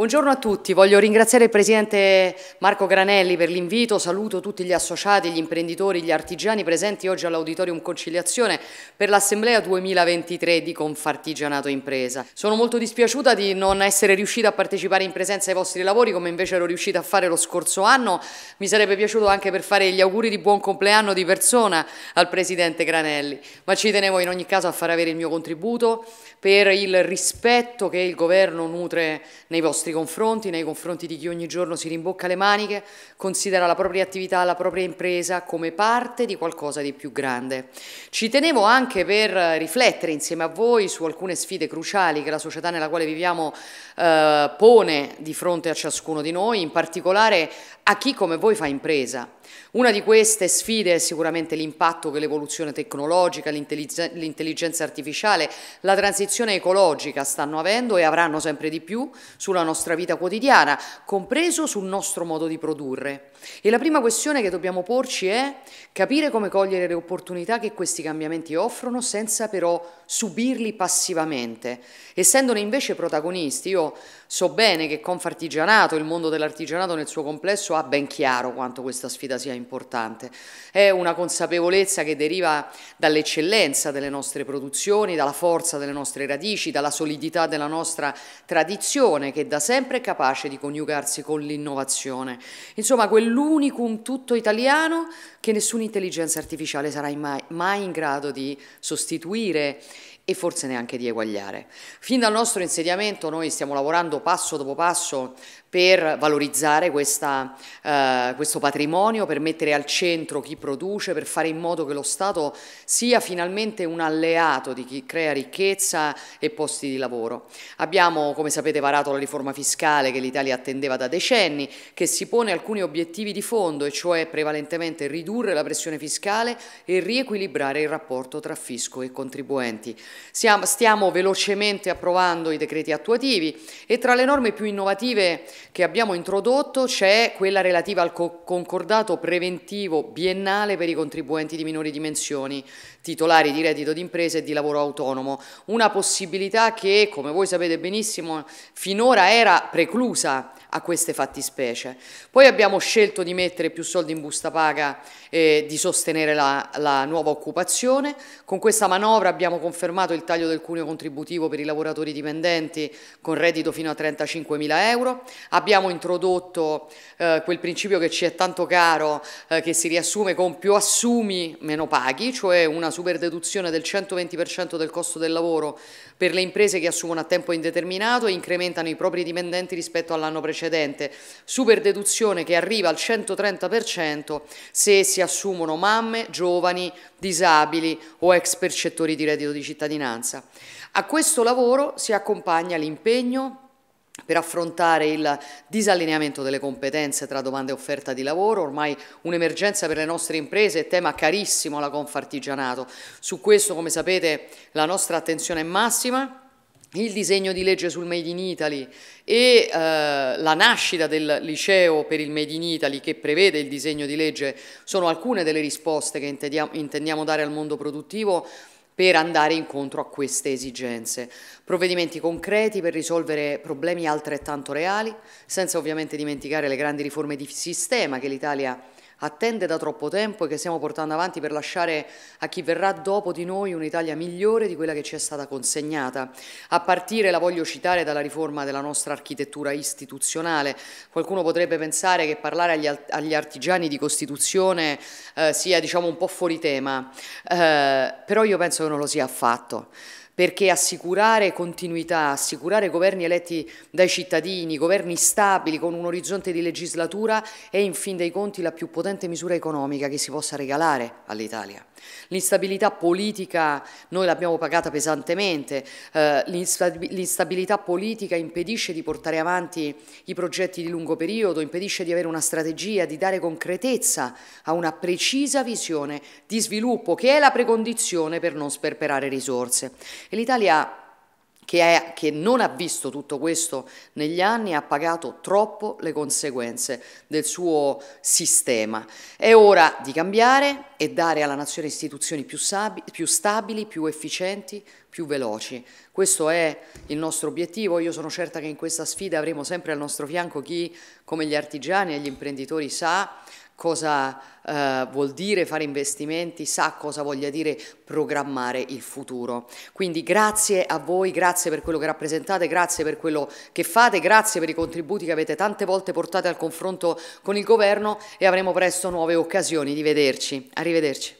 Buongiorno a tutti, voglio ringraziare il Presidente Marco Granelli per l'invito, saluto tutti gli associati, gli imprenditori, gli artigiani presenti oggi all'Auditorium Conciliazione per l'Assemblea 2023 di Confartigianato Impresa. Sono molto dispiaciuta di non essere riuscita a partecipare in presenza ai vostri lavori come invece ero riuscita a fare lo scorso anno, mi sarebbe piaciuto anche per fare gli auguri di buon compleanno di persona al Presidente Granelli, ma ci tenevo in ogni caso a far avere il mio contributo per il rispetto che il Governo nutre nei vostri vostri confronti, nei confronti di chi ogni giorno si rimbocca le maniche, considera la propria attività, la propria impresa come parte di qualcosa di più grande. Ci tenevo anche per riflettere insieme a voi su alcune sfide cruciali che la società nella quale viviamo eh, pone di fronte a ciascuno di noi, in particolare a chi come voi fa impresa una di queste sfide è sicuramente l'impatto che l'evoluzione tecnologica, l'intelligenza artificiale, la transizione ecologica stanno avendo e avranno sempre di più sulla nostra vita quotidiana, compreso sul nostro modo di produrre. E la prima questione che dobbiamo porci è capire come cogliere le opportunità che questi cambiamenti offrono senza però subirli passivamente, essendone invece protagonisti. Io so bene che Confartigianato, il mondo dell'artigianato nel suo complesso, ha ben chiaro quanto questa sfida sia importante. È una consapevolezza che deriva dall'eccellenza delle nostre produzioni, dalla forza delle nostre radici, dalla solidità della nostra tradizione che da sempre è capace di coniugarsi con l'innovazione. Insomma, quell'unicum tutto italiano che nessuna intelligenza artificiale sarà mai, mai in grado di sostituire e forse neanche di eguagliare. Fin dal nostro insediamento noi stiamo lavorando passo dopo passo per valorizzare questa, eh, questo patrimonio, per mettere al centro chi produce, per fare in modo che lo Stato sia finalmente un alleato di chi crea ricchezza e posti di lavoro. Abbiamo, come sapete, varato la riforma fiscale che l'Italia attendeva da decenni, che si pone alcuni obiettivi di fondo, e cioè prevalentemente ridurre la pressione fiscale e riequilibrare il rapporto tra fisco e contribuenti. Siamo, stiamo velocemente approvando i decreti attuativi e tra le norme più innovative che abbiamo introdotto c'è quella relativa al co concordato preventivo biennale per i contribuenti di minori dimensioni, titolari di reddito d'impresa e di lavoro autonomo, una possibilità che, come voi sapete benissimo, finora era preclusa a queste fattispecie. Poi abbiamo scelto di mettere più soldi in busta paga e di sostenere la, la nuova occupazione. Con questa manovra abbiamo confermato confermato il taglio del cuneo contributivo per i lavoratori dipendenti con reddito fino a 35 mila euro, abbiamo introdotto eh, quel principio che ci è tanto caro eh, che si riassume con più assumi meno paghi, cioè una superdeduzione del 120% del costo del lavoro per le imprese che assumono a tempo indeterminato e incrementano i propri dipendenti rispetto all'anno precedente, superdeduzione che arriva al 130% se si assumono mamme, giovani, disabili o ex percettori di reddito di cittadinanza cittadinanza. A questo lavoro si accompagna l'impegno per affrontare il disallineamento delle competenze tra domanda e offerta di lavoro, ormai un'emergenza per le nostre imprese, tema carissimo alla Confartigianato. Su questo, come sapete, la nostra attenzione è massima il disegno di legge sul Made in Italy e eh, la nascita del liceo per il Made in Italy che prevede il disegno di legge sono alcune delle risposte che intendiamo, intendiamo dare al mondo produttivo per andare incontro a queste esigenze. Provvedimenti concreti per risolvere problemi altrettanto reali, senza ovviamente dimenticare le grandi riforme di sistema che l'Italia ha attende da troppo tempo e che stiamo portando avanti per lasciare a chi verrà dopo di noi un'Italia migliore di quella che ci è stata consegnata. A partire, la voglio citare, dalla riforma della nostra architettura istituzionale. Qualcuno potrebbe pensare che parlare agli, agli artigiani di Costituzione eh, sia diciamo, un po' fuori tema, eh, però io penso che non lo sia affatto perché assicurare continuità, assicurare governi eletti dai cittadini, governi stabili con un orizzonte di legislatura è in fin dei conti la più potente misura economica che si possa regalare all'Italia. L'instabilità politica noi l'abbiamo pagata pesantemente, eh, l'instabilità politica impedisce di portare avanti i progetti di lungo periodo, impedisce di avere una strategia, di dare concretezza a una precisa visione di sviluppo che è la precondizione per non sperperare risorse. E l'Italia che, è, che, non ha visto tutto questo negli anni, ha pagato troppo le conseguenze del suo sistema. È ora di cambiare e dare alla nazione istituzioni più, sabi, più stabili, più efficienti, più veloci. Questo è il nostro obiettivo, io sono certa che in questa sfida avremo sempre al nostro fianco chi, come gli artigiani e gli imprenditori, sa cosa eh, vuol dire fare investimenti, sa cosa voglia dire programmare il futuro. Quindi grazie a voi, grazie per quello che rappresentate, grazie per quello che fate, grazie per i contributi che avete tante volte portato al confronto con il governo e avremo presto nuove occasioni di vederci. Arrivederci.